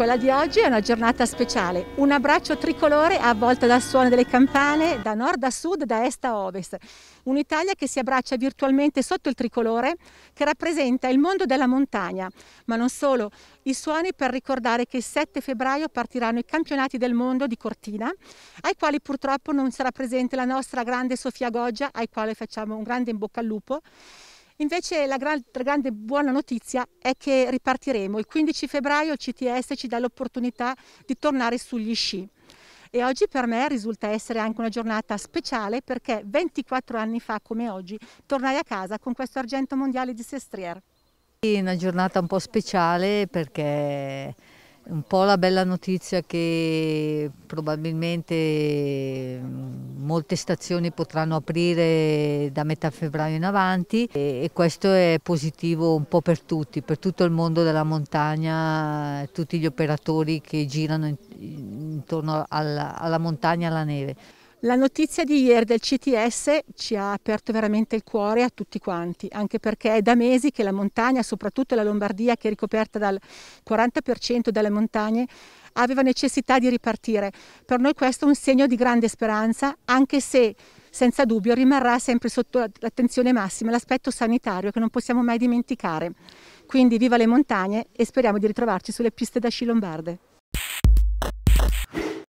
quella di oggi è una giornata speciale. Un abbraccio tricolore avvolto dal suono delle campane da nord a sud, da est a ovest. Un'Italia che si abbraccia virtualmente sotto il tricolore che rappresenta il mondo della montagna, ma non solo, i suoni per ricordare che il 7 febbraio partiranno i campionati del mondo di Cortina, ai quali purtroppo non sarà presente la nostra grande Sofia Goggia, ai quali facciamo un grande in bocca al lupo. Invece la gran, grande buona notizia è che ripartiremo. Il 15 febbraio il CTS ci dà l'opportunità di tornare sugli sci. E oggi per me risulta essere anche una giornata speciale perché 24 anni fa, come oggi, tornai a casa con questo argento mondiale di Sestriere. È una giornata un po' speciale perché un po' la bella notizia che probabilmente mm, molte stazioni potranno aprire da metà febbraio in avanti e, questo è positivo un po' per tutti, per tutto il mondo della montagna, tutti gli operatori che girano intorno alla, alla montagna e alla neve. La notizia di ieri del CTS ci ha aperto veramente il cuore a tutti quanti, anche perché è da mesi che la montagna, soprattutto la Lombardia che è ricoperta dal 40% delle montagne, aveva necessità di ripartire. Per noi questo è un segno di grande speranza, anche se senza dubbio rimarrà sempre sotto l'attenzione massima l'aspetto sanitario che non possiamo mai dimenticare. Quindi viva le montagne e speriamo di ritrovarci sulle piste da sci lombarde.